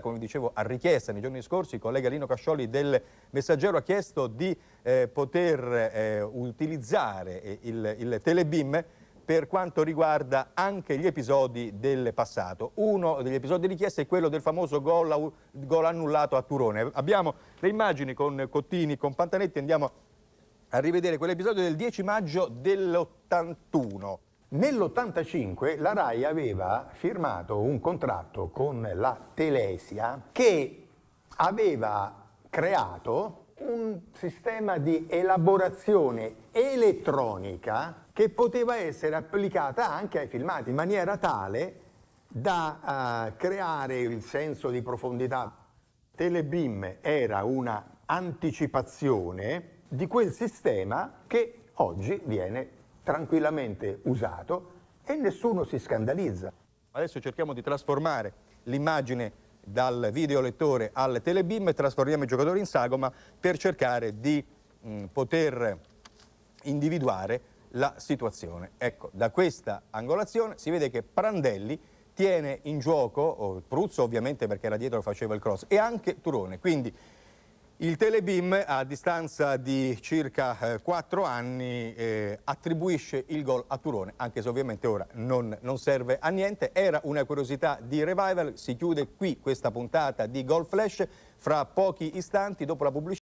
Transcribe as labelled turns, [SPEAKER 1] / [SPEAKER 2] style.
[SPEAKER 1] come dicevo, a richiesta nei giorni scorsi, il collega Lino Cascioli del Messaggero ha chiesto di eh, poter eh, utilizzare eh, il, il telebim per quanto riguarda anche gli episodi del passato. Uno degli episodi richiesti è quello del famoso gol, gol annullato a Turone. Abbiamo le immagini con Cottini, con Pantanetti, andiamo a rivedere quell'episodio del 10 maggio dell'81.
[SPEAKER 2] Nell'85 la RAI aveva firmato un contratto con la Telesia che aveva creato un sistema di elaborazione elettronica che poteva essere applicata anche ai filmati in maniera tale da uh, creare il senso di profondità. Telebim era una anticipazione di quel sistema che oggi viene tranquillamente usato e nessuno si scandalizza.
[SPEAKER 1] Adesso cerchiamo di trasformare l'immagine dal videolettore al telebim, trasformiamo i giocatori in sagoma per cercare di mh, mm, poter individuare la situazione. Ecco, da questa angolazione si vede che Prandelli tiene in gioco, Pruzzo ovviamente perché era dietro e faceva il cross, e anche Turone. Quindi il Telebim a distanza di circa eh, anni eh, attribuisce il gol a Turone, anche se ovviamente ora non, non, serve a niente. Era una curiosità di Revival, si chiude qui questa puntata di Gol Flash fra pochi istanti dopo la pubblicità.